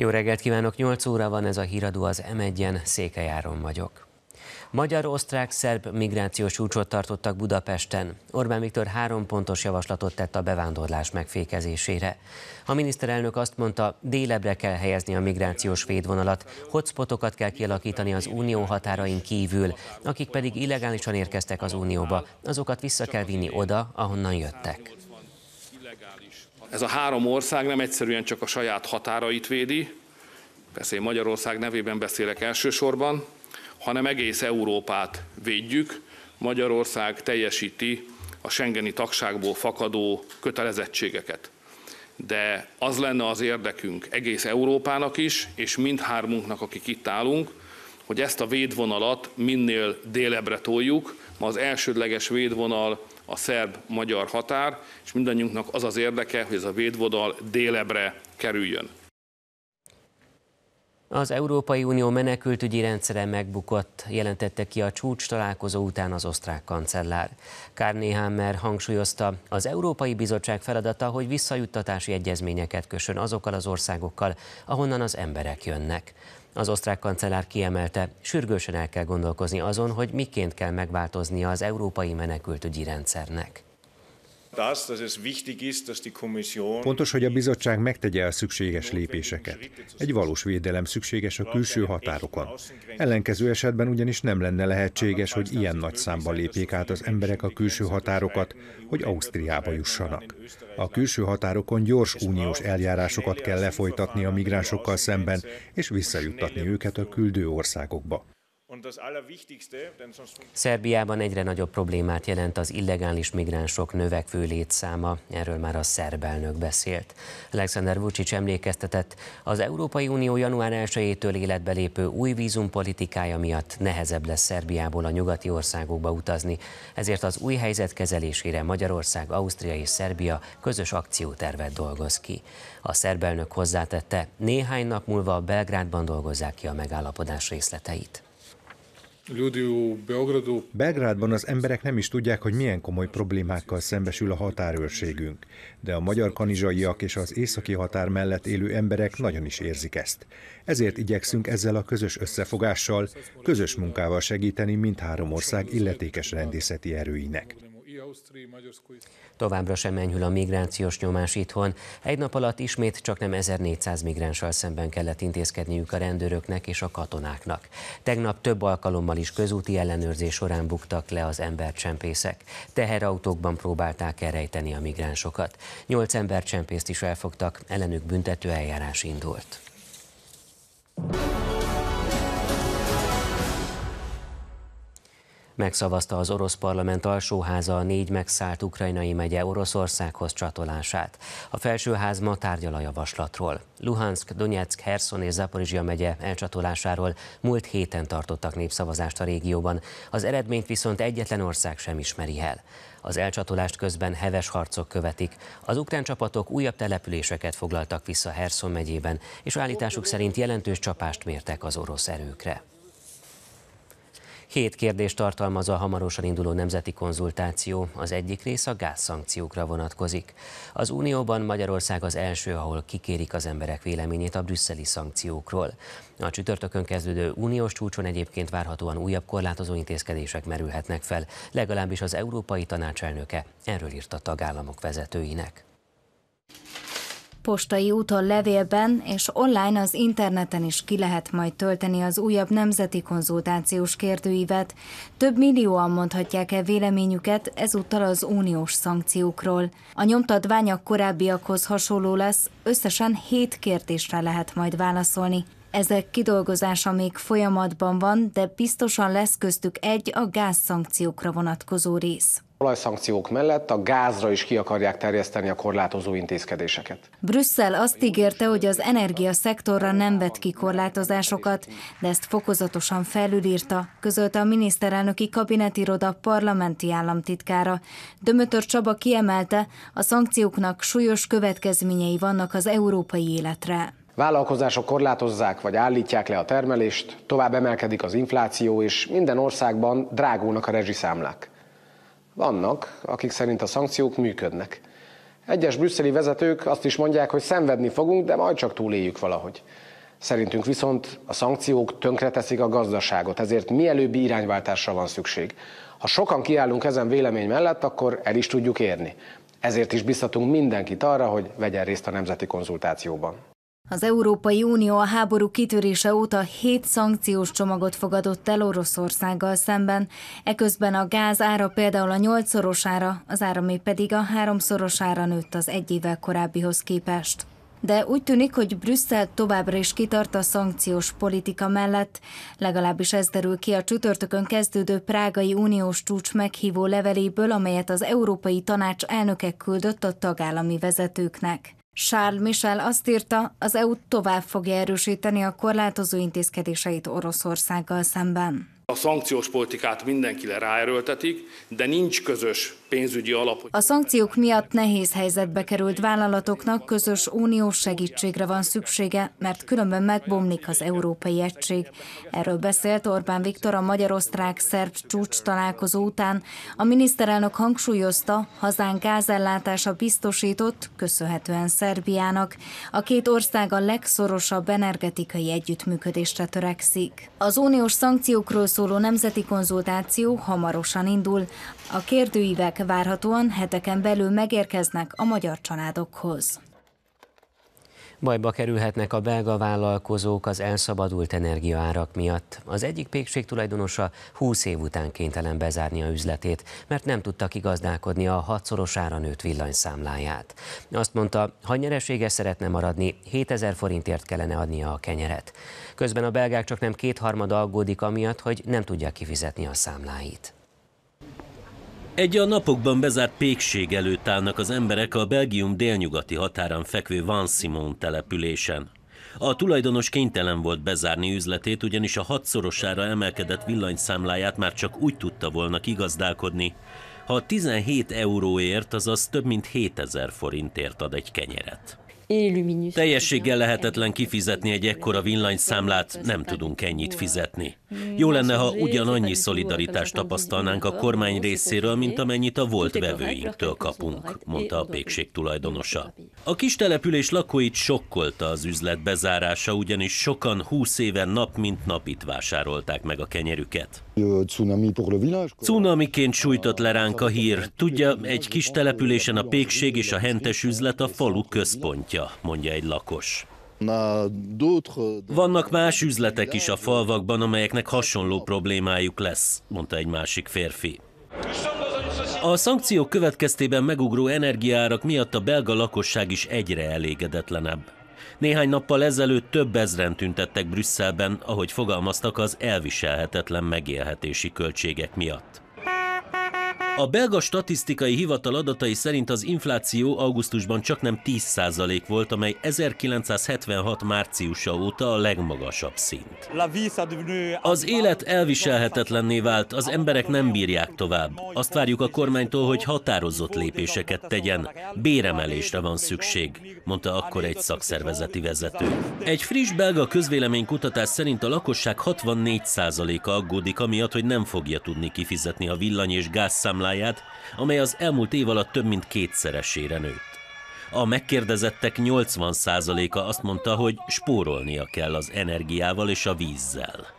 Jó reggelt kívánok, 8 óra van ez a híradó az M1-en, Székelyáron vagyok. Magyar-osztrák-szerb migrációs csúcsot tartottak Budapesten. Orbán Viktor három pontos javaslatot tett a bevándorlás megfékezésére. A miniszterelnök azt mondta, délebre kell helyezni a migrációs védvonalat, hotspotokat kell kialakítani az unió határain kívül, akik pedig illegálisan érkeztek az unióba, azokat vissza kell vinni oda, ahonnan jöttek ez a három ország nem egyszerűen csak a saját határait védi, persze én Magyarország nevében beszélek elsősorban, hanem egész Európát védjük. Magyarország teljesíti a Schengeni tagságból fakadó kötelezettségeket. De az lenne az érdekünk egész Európának is, és mindhármunknak, akik itt állunk, hogy ezt a védvonalat minél délebre toljuk. Ma az elsődleges védvonal a szerb-magyar határ, és mindannyiunknak az az érdeke, hogy ez a védvodal délebre kerüljön. Az Európai Unió menekültügyi rendszere megbukott, jelentette ki a csúcs találkozó után az osztrák kancellár. Kárné Hammer hangsúlyozta, az Európai Bizottság feladata, hogy visszajuttatási egyezményeket kössön azokkal az országokkal, ahonnan az emberek jönnek. Az osztrák kancellár kiemelte, sürgősen el kell gondolkozni azon, hogy miként kell megváltoznia az európai menekültügyi rendszernek. Fontos, hogy a bizottság megtegye a szükséges lépéseket. Egy valós védelem szükséges a külső határokon. Ellenkező esetben ugyanis nem lenne lehetséges, hogy ilyen nagy számban lépjék át az emberek a külső határokat, hogy Ausztriába jussanak. A külső határokon gyors uniós eljárásokat kell lefolytatni a migránsokkal szemben, és visszajuttatni őket a küldő országokba. Szerbiában egyre nagyobb problémát jelent az illegális migránsok növekvő létszáma, erről már a szerb elnök beszélt. Alexander Vucic emlékeztetett, az Európai Unió január 1-től életbe lépő új vízumpolitikája miatt nehezebb lesz Szerbiából a nyugati országokba utazni, ezért az új helyzet kezelésére Magyarország, Ausztria és Szerbia közös akciótervet dolgoz ki. A szerb elnök hozzátette, néhány nap múlva Belgrádban dolgozzák ki a megállapodás részleteit. Belgrádban az emberek nem is tudják, hogy milyen komoly problémákkal szembesül a határőrségünk, de a magyar kanizsaiak és az északi határ mellett élő emberek nagyon is érzik ezt. Ezért igyekszünk ezzel a közös összefogással, közös munkával segíteni mindhárom ország illetékes rendészeti erőinek. Továbbra sem enyhül a migrációs nyomás itthon. Egy nap alatt ismét csak nem 1400 migránssal szemben kellett intézkedniük a rendőröknek és a katonáknak. Tegnap több alkalommal is közúti ellenőrzés során buktak le az embercsempészek. Teherautókban próbálták elrejteni a migránsokat. Nyolc embercsempészt is elfogtak, ellenük büntető eljárás indult. megszavazta az orosz parlament alsóháza a négy megszállt ukrajnai megye Oroszországhoz csatolását. A felsőház ma tárgyal a javaslatról. Luhansk, Donetsk, Herson és Zaporizsia megye elcsatolásáról múlt héten tartottak népszavazást a régióban, az eredményt viszont egyetlen ország sem ismeri el. Az elcsatolást közben heves harcok követik. Az ukrán csapatok újabb településeket foglaltak vissza Herson megyében, és állításuk szerint jelentős csapást mértek az orosz erőkre. Hét kérdést tartalmaz a hamarosan induló nemzeti konzultáció, az egyik rész a gázszankciókra vonatkozik. Az Unióban Magyarország az első, ahol kikérik az emberek véleményét a brüsszeli szankciókról. A csütörtökön kezdődő uniós csúcson egyébként várhatóan újabb korlátozó intézkedések merülhetnek fel, legalábbis az Európai Tanács elnöke erről írt a tagállamok vezetőinek postai úton levélben és online az interneten is ki lehet majd tölteni az újabb nemzeti konzultációs kérdőívet. Több millióan mondhatják el véleményüket ezúttal az uniós szankciókról. A nyomtatvány a korábbiakhoz hasonló lesz, összesen hét kérdésre lehet majd válaszolni. Ezek kidolgozása még folyamatban van, de biztosan lesz köztük egy a gázszankciókra vonatkozó rész. Olajszankciók mellett a gázra is ki akarják terjeszteni a korlátozó intézkedéseket. Brüsszel azt ígérte, hogy az energiaszektorra nem vet ki korlátozásokat, de ezt fokozatosan felülírta, közölte a miniszterelnöki kabinetiroda parlamenti államtitkára. Dömötör Csaba kiemelte, a szankcióknak súlyos következményei vannak az európai életre. Vállalkozások korlátozzák vagy állítják le a termelést, tovább emelkedik az infláció, és minden országban drágulnak a rezsiszámlák. Vannak, akik szerint a szankciók működnek. Egyes brüsszeli vezetők azt is mondják, hogy szenvedni fogunk, de majd csak túléljük valahogy. Szerintünk viszont a szankciók tönkreteszik a gazdaságot, ezért mielőbbi irányváltásra van szükség. Ha sokan kiállunk ezen vélemény mellett, akkor el is tudjuk érni. Ezért is biztatunk mindenkit arra, hogy vegyen részt a nemzeti konzultációban. Az Európai Unió a háború kitörése óta hét szankciós csomagot fogadott el Oroszországgal szemben, eközben a gáz ára például a nyolcszorosára, az áramé pedig a háromszorosára nőtt az egy évvel korábbihoz képest. De úgy tűnik, hogy Brüsszel továbbra is kitart a szankciós politika mellett, legalábbis ez derül ki a csütörtökön kezdődő Prágai Uniós csúcs meghívó leveléből, amelyet az Európai Tanács elnöke küldött a tagállami vezetőknek. Charles Michel azt írta, az EU tovább fogja erősíteni a korlátozó intézkedéseit Oroszországgal szemben. A szankciós politikát mindenkire ráerőltetik, de nincs közös pénzügyi alap. A szankciók miatt nehéz helyzetbe került vállalatoknak közös uniós segítségre van szüksége, mert különben megbomlik az európai egység. Erről beszélt Orbán Viktor a magyar-osztrák-szerb csúcs találkozó után. A miniszterelnök hangsúlyozta, hazánk gázellátása biztosított, köszönhetően Szerbiának. A két ország a legszorosabb energetikai együttműködésre törekszik. Az uniós szankciókról szóló nemzeti konzultáció hamarosan indul. A kérdőívek ezek várhatóan heteken belül megérkeznek a magyar családokhoz. Bajba kerülhetnek a belga vállalkozók az elszabadult energiaárak miatt. Az egyik pékség tulajdonosa 20 év után kénytelen bezárni a üzletét, mert nem tudta kigazdálkodni a ára nőtt villanyszámláját. Azt mondta, ha nyereséges szeretne maradni, 7000 forintért kellene adnia a kenyeret. Közben a belgák csak nem kétharmada aggódik amiatt, hogy nem tudják kifizetni a számláit. Egy a napokban bezárt pékség előtt állnak az emberek a Belgium délnyugati határán fekvő Van Simon településen. A tulajdonos kénytelen volt bezárni üzletét, ugyanis a hatszorosára emelkedett villanyszámláját már csak úgy tudta volna kigazdálkodni, ha 17 euróért, azaz több mint 7000 forintért ad egy kenyeret. Teljességgel lehetetlen kifizetni egy ekkora villanyszámlát, nem tudunk ennyit fizetni. Jó lenne, ha ugyanannyi szolidaritást tapasztalnánk a kormány részéről, mint amennyit a volt vevőinktől kapunk, mondta a pékség tulajdonosa. A kis település lakóit sokkolta az üzlet bezárása, ugyanis sokan húsz éve nap mint nap itt vásárolták meg a kenyerüket. Cunamiként sújtott le ránk a hír. Tudja, egy kis településen a pékség és a hentes üzlet a falu központja gyártja, mondja egy lakos. Vannak más üzletek is a falvakban, amelyeknek hasonló problémájuk lesz, mondta egy másik férfi. A szankciók következtében megugró energiárak miatt a belga lakosság is egyre elégedetlenebb. Néhány nappal ezelőtt több ezren tüntettek Brüsszelben, ahogy fogalmaztak az elviselhetetlen megélhetési költségek miatt. A belga statisztikai hivatal adatai szerint az infláció augusztusban csak nem 10% volt, amely 1976 márciusa óta a legmagasabb szint. Az élet elviselhetetlenné vált, az emberek nem bírják tovább. Azt várjuk a kormánytól, hogy határozott lépéseket tegyen. Béremelésre van szükség, mondta akkor egy szakszervezeti vezető. Egy friss belga közvéleménykutatás szerint a lakosság 64%-a aggódik amiatt, hogy nem fogja tudni kifizetni a villany és gázszámlát számláját, amely az elmúlt év alatt több mint kétszeresére nőtt. A megkérdezettek 80%-a azt mondta, hogy spórolnia kell az energiával és a vízzel.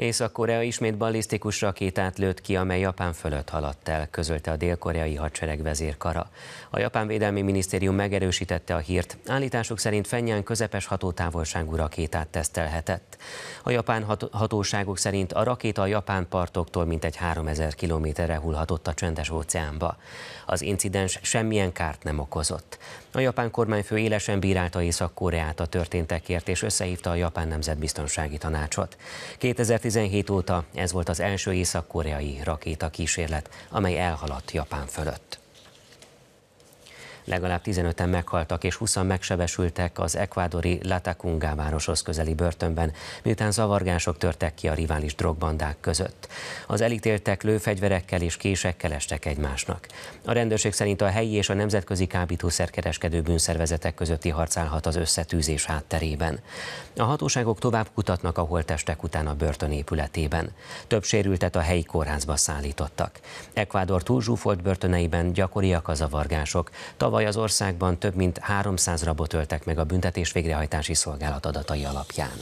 Észak-Korea ismét ballisztikus rakétát lőtt ki, amely Japán fölött haladt el, közölte a dél-koreai hadsereg vezérkara. A japán védelmi minisztérium megerősítette a hírt. Állításuk szerint Fenyán közepes hatótávolságú rakétát tesztelhetett. A japán hat hatóságok szerint a rakéta a japán partoktól mintegy 3000 kilométerre hullhatott a csendes óceánba. Az incidens semmilyen kárt nem okozott. A japán kormányfő élesen bírálta Észak-Koreát a történtekért, és összehívta a japán nemzetbiztonsági tanácsot. 2010 2017 óta ez volt az első észak-koreai rakéta kísérlet, amely elhaladt Japán fölött. Legalább 15-en meghaltak és 20 megsebesültek az ekvádori Latacunga városhoz közeli börtönben, miután zavargások törtek ki a rivális drogbandák között. Az elítéltek lőfegyverekkel és késekkel estek egymásnak. A rendőrség szerint a helyi és a nemzetközi kábítószerkereskedő bűnszervezetek közötti harc állhat az összetűzés hátterében. A hatóságok tovább kutatnak a holttestek után a börtön épületében. Több sérültet a helyi kórházba szállítottak. Ekvádor túlzsúfolt börtöneiben gyakoriak a zavargások. Tavaly Tavaly az országban több mint 300 rabot öltek meg a büntetés végrehajtási szolgálat adatai alapján.